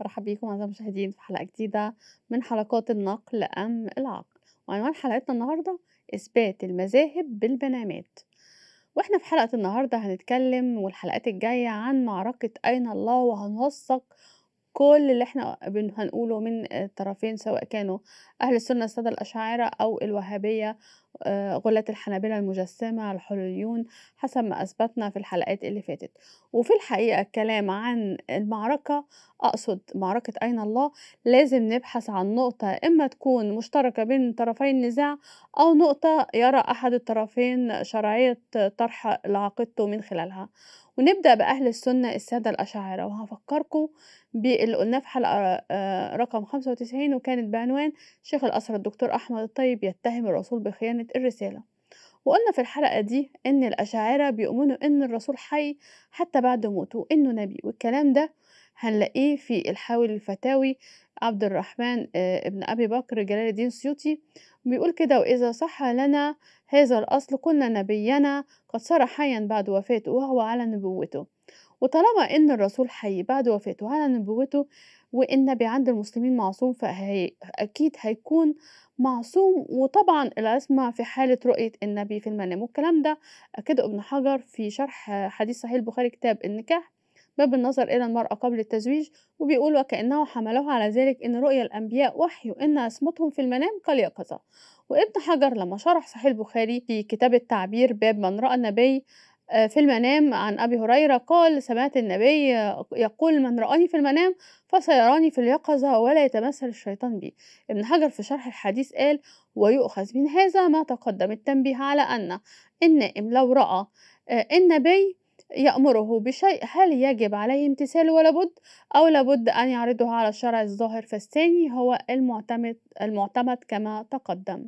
مرحبا بيكم أعزائي المشاهدين في حلقة جديدة من حلقات النقل أم العقل وعنوان حلقتنا النهاردة إثبات المذاهب بالبنامات واحنا في حلقة النهاردة هنتكلم والحلقات الجاية عن معركة أين الله وهنوثق كل اللي احنا هنقوله من الطرفين سواء كانوا أهل السنة السادة الأشاعرة أو الوهابية آه، غلة الحنابلة المجسمة الحليون حسب ما أثبتنا في الحلقات اللي فاتت وفي الحقيقة الكلام عن المعركة أقصد معركة أين الله لازم نبحث عن نقطة إما تكون مشتركة بين طرفي النزاع أو نقطة يرى أحد الطرفين شرعية طرح لعقيدته من خلالها ونبدأ بأهل السنة السادة الأشاعرة وهفكركم باللي قلناه في حلقة آه، رقم 95 وكانت بعنوان شيخ الأسرة الدكتور أحمد الطيب يتهم الرسول بخيانة الرسالة وقلنا في الحلقة دي إن الأشاعرة بيؤمنوا إن الرسول حي حتى بعد موته وإنه نبي والكلام ده هنلاقيه في الحاول الفتاوي عبد الرحمن آه، ابن أبي بكر جلال الدين سيوطي بيقول كده وإذا صح لنا هذا الأصل كنا نبينا قد صار حيا بعد وفاته وهو على نبوته وطالما إن الرسول حي بعد وفاته على نبوته والنبي عند المسلمين معصوم فهي أكيد هيكون معصوم وطبعا العصمة في حالة رؤية النبي في المنام والكلام ده أكده ابن حجر في شرح حديث صحيح البخاري كتاب النكاح باب النظر إلى المرأة قبل التزويج وبيقول وكأنه حملوه على ذلك إن رؤية الأنبياء وحي وإن عصمتهم في المنام كاليقظة وابن حجر لما شرح صحيح البخاري في كتاب التعبير باب من رأى النبي آه، في المنام عن أبي هريرة قال سمعت النبي يقول من رآني في المنام فسيراني في اليقظة ولا يتمثل الشيطان بي ابن حجر في شرح الحديث قال ويؤخذ من هذا ما تقدم التنبيه على أن النائم لو رأى آه، النبي يأمره بشيء هل يجب عليه امتثاله ولا بد أو لابد أن يعرضه على الشرع الظاهر فالثاني هو المعتمد المعتمد كما تقدم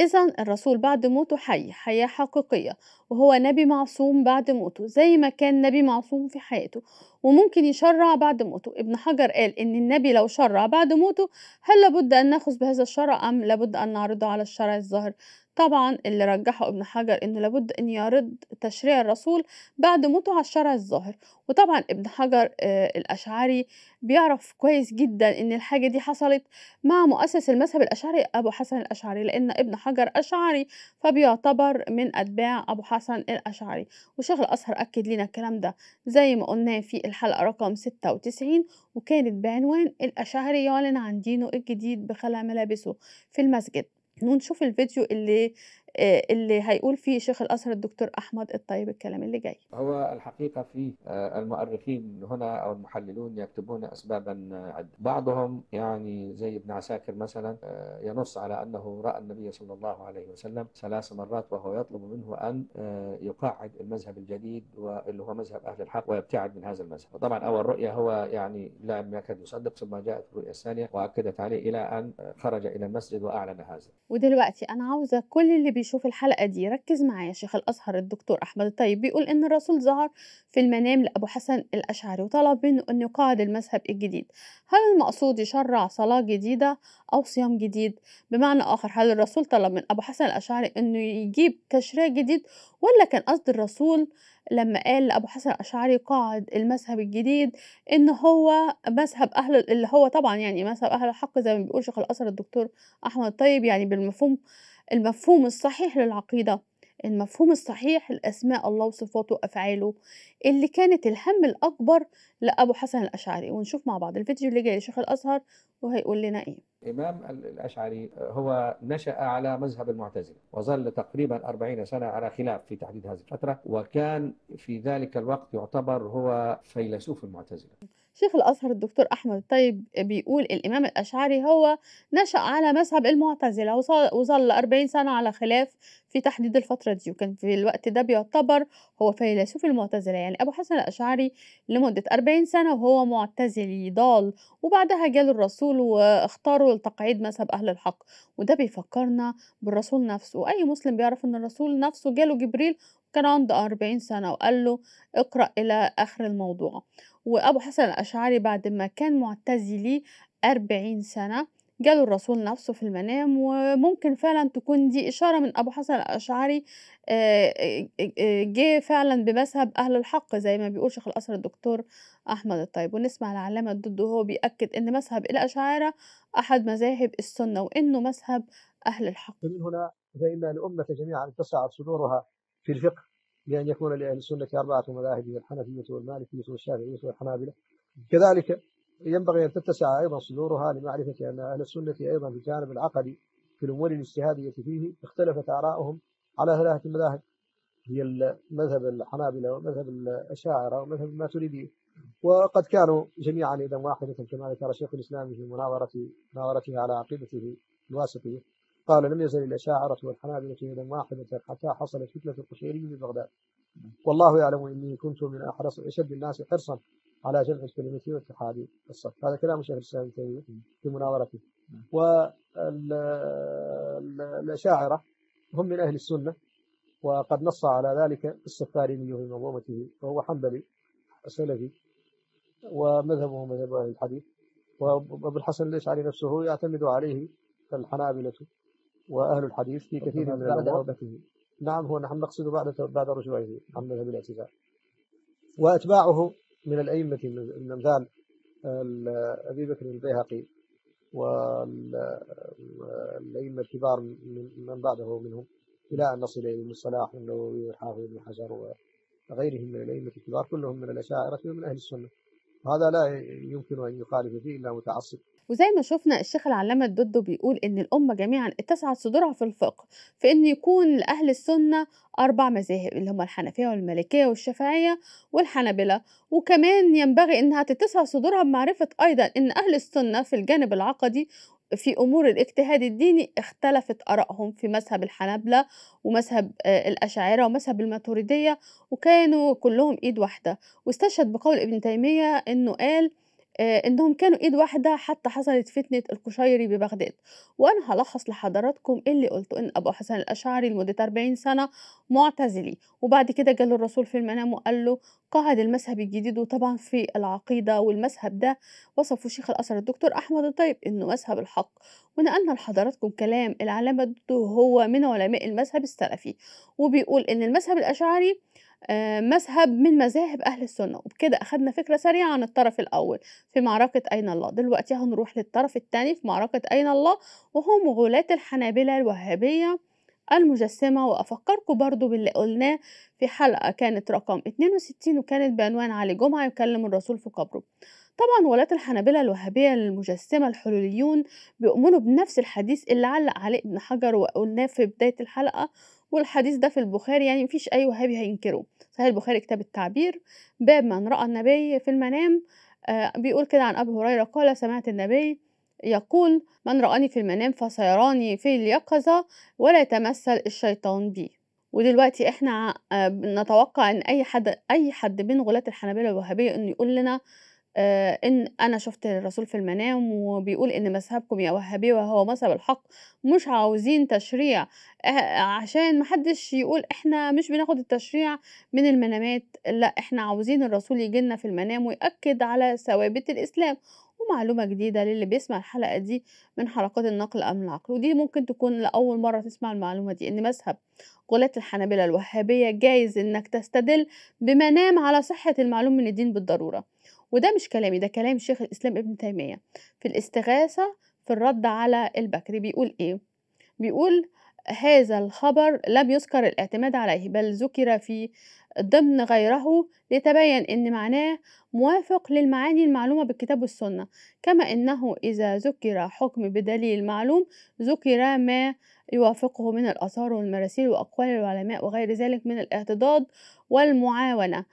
إذا الرسول بعد موته حي حياة حقيقية وهو نبي معصوم بعد موته زي ما كان نبي معصوم في حياته وممكن يشرع بعد موته ابن حجر قال إن النبي لو شرع بعد موته هل لابد أن نأخذ بهذا الشرع أم لابد أن نعرضه على الشرع الظاهر طبعا اللي رجحه ابن حجر انه لابد ان يرد تشريع الرسول بعد موته على الشرع الظاهر وطبعا ابن حجر آه، الاشعري بيعرف كويس جدا ان الحاجه دي حصلت مع مؤسس المذهب الاشعري ابو حسن الاشعري لان ابن حجر اشعري فبيعتبر من اتباع ابو حسن الاشعري وشيخ الازهر اكد لنا الكلام ده زي ما قلناه في الحلقه رقم 96 وكانت بعنوان الاشعري يعلن عن دينه الجديد بخلع ملابسه في المسجد ونشوف الفيديو اللي آه، اللي هيقول فيه شيخ الازهر الدكتور احمد الطيب الكلام اللي جاي. هو الحقيقه في آه، المؤرخين هنا او المحللون يكتبون اسبابا آه، عده، بعضهم يعني زي ابن عساكر مثلا ينص على انه راى النبي صلى الله عليه وسلم ثلاث مرات وهو يطلب منه ان يقاعد المذهب الجديد واللي هو مذهب اهل الحق ويبتعد من هذا المذهب، وطبعا اول رؤيه هو يعني لا يكاد يصدق ثم جاءت الرؤيه الثانيه واكدت عليه الى ان خرج الى المسجد واعلن هذا. ودلوقتي انا عاوزه كل اللي بي يشوف الحلقة دي ركز معايا شيخ الأزهر الدكتور أحمد الطيب بيقول إن الرسول ظهر في المنام لأبو حسن الأشعري وطلب منه أن يقاعد المذهب الجديد هل المقصود يشرع صلاة جديدة أو صيام جديد بمعنى آخر هل الرسول طلب من أبو حسن الأشعري أنه يجيب تشريع جديد ولا كان قصد الرسول لما قال لأبو حسن الأشعري قاعد المذهب الجديد إن هو مذهب أهل اللي هو طبعا يعني مذهب أهل الحق زي ما بيقول شيخ الأثر الدكتور أحمد الطيب يعني بالمفهوم المفهوم الصحيح للعقيدة المفهوم الصحيح لأسماء الله وصفاته وأفعاله اللي كانت الهم الأكبر لأبو حسن الأشعري ونشوف مع بعض الفيديو اللي جاي لشيخ الأزهر وهيقول لنا إيه الإمام الأشعري هو نشأ على مذهب المعتزلة وظل تقريبا 40 سنة على خلاف في تحديد هذه الفترة وكان في ذلك الوقت يعتبر هو فيلسوف المعتزلة شيخ الأزهر الدكتور أحمد الطيب بيقول الإمام الأشعري هو نشأ على مذهب المعتزلة وظل 40 سنة على خلاف في تحديد الفترة دي وكان في الوقت ده بيعتبر هو فيلسوف المعتزلة يعني أبو حسن الأشعري لمدة 40 سنة وهو معتزلي ضال وبعدها جاله الرسول واختاره لتقعيد مذهب أهل الحق وده بيفكرنا بالرسول نفسه وأي مسلم بيعرف إن الرسول نفسه جاله جبريل كان عنده 40 سنة وقال له اقرأ إلى آخر الموضوع وأبو حسن الأشعري بعد ما كان معتزلي أربعين سنة جاله الرسول نفسه في المنام وممكن فعلا تكون دي إشارة من أبو حسن الأشعري آه، آه، آه، جه فعلا بمذهب أهل الحق زي ما بيقول شيخ الأسر الدكتور أحمد الطيب ونسمع العلامة ضده وهو بيأكد أن مذهب الأشعارة أحد مذاهب السنة وأنه مذهب أهل الحق من هنا فإن الأمة جميعا تسعى صدورها في الفقه بأن يكون لأهل السنة أربعة مذاهب الحنفية والمالكية والشافعية والحنابلة كذلك ينبغي أن تتسع أيضا صدورها لمعرفة أن أهل السنة أيضا في الجانب العقدي في الأمور الاجتهادية فيه اختلفت آراؤهم على ثلاثة مذاهب هي المذهب الحنابلة ومذهب الأشاعرة ومذهب الماتريدية وقد كانوا جميعا إذا واحدة كما ذكر شيخ الإسلام في مناظرته مناظرته على عقيدته الواسطية قال لم يزل الأشاعرة والحنابلة يدا واحدة حتى حصلت فتنة القشيري ببغداد والله يعلم إني كنت من أحرص أشد الناس حرصا على جمع الكلمة واتحاد الصف هذا كلام الشيخ الإسلام تيمية في مناظرته والأشاعرة هم من أهل السنة وقد نص على ذلك السفاريني في منظومته وهو حنبلي سلفي ومذهبه مذهب أهل الحديث وابو الحسن الاشعري نفسه يعتمد عليه الحنابلة وأهل الحديث في كثير من بعد توبته نعم هو نحن نقصد بعد بعد رجوعه عن مذهب الاعتزال وأتباعه من الأئمة من أمثال أبي بكر البيهقي والأئمة الكبار من بعده منهم إلى أن نصل إلى ابن الصلاح والنووي والحافظ بن حجر وغيرهم من الأئمة الكبار كلهم من الأشاعرة ومن أهل السنة وهذا لا يمكن أن يخالف فيه إلا متعصب وزي ما شفنا الشيخ العلامة الدودو بيقول إن الأمة جميعا اتسعت صدورها في الفقه في إن يكون لأهل السنة أربع مذاهب اللي هما الحنفية والمالكية والشافعية والحنابلة وكمان ينبغي إنها تتسع صدورها بمعرفة أيضا إن أهل السنة في الجانب العقدي في أمور الاجتهاد الديني اختلفت آرائهم في مذهب الحنابلة ومذهب آه، الأشاعرة ومذهب الماتوريدية وكانوا كلهم إيد واحدة واستشهد بقول ابن تيمية إنه قال آه، انهم كانوا ايد واحده حتى حصلت فتنه القشيري ببغداد وانا هلخص لحضراتكم اللي قلته ان ابو حسن الاشعري لمده 40 سنه معتزلي وبعد كده جاله الرسول في المنام وقال له قاعد المذهب الجديد وطبعا في العقيده والمذهب ده وصفه شيخ الاثر الدكتور احمد الطيب انه مذهب الحق ونقلنا لحضراتكم كلام العلامه الدو هو من علماء المذهب السلفي وبيقول ان المذهب الاشعري آه، مذهب من مذاهب أهل السنة وبكده أخدنا فكرة سريعة عن الطرف الأول في معركة أين الله دلوقتي هنروح للطرف الثاني في معركة أين الله وهم غلاة الحنابلة الوهابية المجسمة وأفكركم برضو باللي قلناه في حلقة كانت رقم 62 وكانت بعنوان علي جمعة يكلم الرسول في قبره طبعا غلاة الحنابلة الوهابية المجسمة الحلوليون بيؤمنوا بنفس الحديث اللي علق عليه ابن حجر وقلناه في بداية الحلقة والحديث ده في البخاري يعني مفيش أي وهابي هينكره صحيح البخاري كتاب التعبير باب من رأى النبي في المنام آه، بيقول كده عن أبي هريرة قال سمعت النبي يقول من رآني في المنام فسيراني في اليقظة ولا يتمثل الشيطان بي ودلوقتي احنا آه، نتوقع ان اي حد اي حد من غلاة الحنابلة الوهابية انه يقول لنا آه، إن أنا شفت الرسول في المنام وبيقول إن مذهبكم يا وهابي وهو مذهب الحق مش عاوزين تشريع أه، عشان محدش يقول إحنا مش بناخد التشريع من المنامات لا إحنا عاوزين الرسول لنا في المنام ويأكد على ثوابت الإسلام ومعلومة جديدة للي بيسمع الحلقة دي من حلقات النقل أم العقل ودي ممكن تكون لأول مرة تسمع المعلومة دي إن مذهب غلاة الحنابلة الوهابية جايز إنك تستدل بمنام على صحة المعلوم من الدين بالضرورة وده مش كلامي ده كلام شيخ الإسلام ابن تيمية في الاستغاثة في الرد على البكري بيقول إيه؟ بيقول هذا الخبر لم يذكر الاعتماد عليه بل ذكر في ضمن غيره لتبين أن معناه موافق للمعاني المعلومة بالكتاب والسنة كما أنه إذا ذكر حكم بدليل معلوم ذكر ما يوافقه من الآثار والمراسيل وأقوال العلماء وغير ذلك من الاعتضاد والمعاونة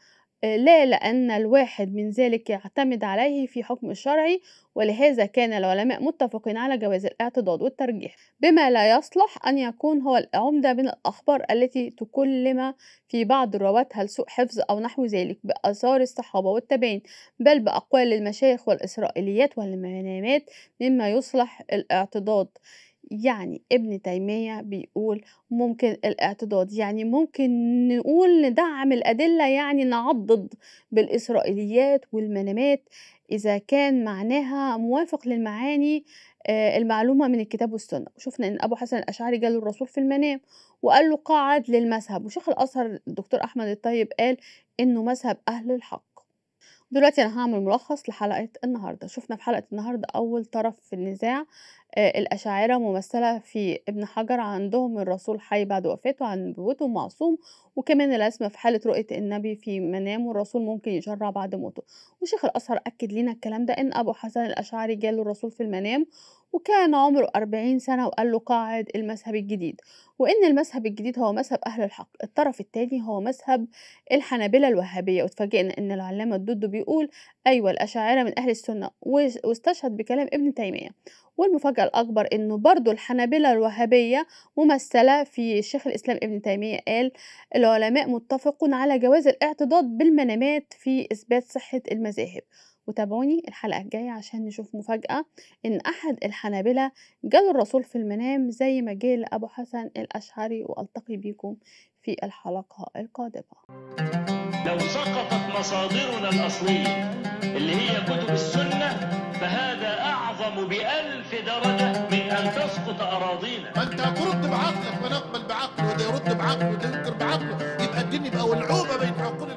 لا لأن الواحد من ذلك يعتمد عليه في حكم الشرعي ولهذا كان العلماء متفقين على جواز الاعتضاد والترجيح بما لا يصلح أن يكون هو العمدة من الأخبار التي تكلم في بعض رواتها لسوء حفظ أو نحو ذلك بآثار الصحابة والتابعين بل بأقوال المشايخ والإسرائيليات والمنامات مما يصلح الاعتضاد يعني ابن تيمية بيقول ممكن الاعتضاد يعني ممكن نقول ندعم الأدلة يعني نعضد بالإسرائيليات والمنامات إذا كان معناها موافق للمعاني آه، المعلومة من الكتاب والسنة وشفنا إن أبو حسن الأشعري جاله الرسول في المنام وقال له قعد للمذهب وشيخ الأزهر الدكتور أحمد الطيب قال إنه مذهب أهل الحق دلوقتي انا هعمل ملخص لحلقه النهارده شفنا في حلقه النهارده اول طرف في النزاع آه، الأشاعرة ممثّلة في ابن حجر عندهم الرسول حي بعد وفاته عن نبوته معصوم، وكمان العِصمة في حالة رؤية النبي في منامه الرسول ممكن يشرّع بعد موته، وشيخ الأزهر أكّد لنا الكلام ده إن أبو حسن الأشعري جاله الرسول في المنام وكان عمره 40 سَنة وقال له قاعد المذهب الجديد، وإن المذهب الجديد هو مذهب أهل الحق، الطرف الثاني هو مذهب الحنابلة الوهّابية، واتفاجئنا إن العلّامة الدُّودُّ بيقول أيوه الأشاعرة من أهل السنة، واستشهد بكلام ابن تيمية. والمفاجأة الأكبر إنه برضو الحنابلة الوهابية ممثلة في شيخ الإسلام ابن تيمية قال العلماء متفقون على جواز الاعتضاد بالمنامات في إثبات صحة المذاهب وتابعوني الحلقة الجاية عشان نشوف مفاجأة إن أحد الحنابلة جاله الرسول في المنام زي ما جال أبو حسن الأشعري وألتقي بيكم في الحلقة القادمة لو سقطت مصادرنا الأصلية اللي هي كتب السنة فهذا أعظم بألف درجة من أن تسقط أراضينا أنت ترد بعقلك ونقبل بعقلك وده يرد بعقله وده ينكر بعقله يبقى الدين يبقى ولعوبة بين عقول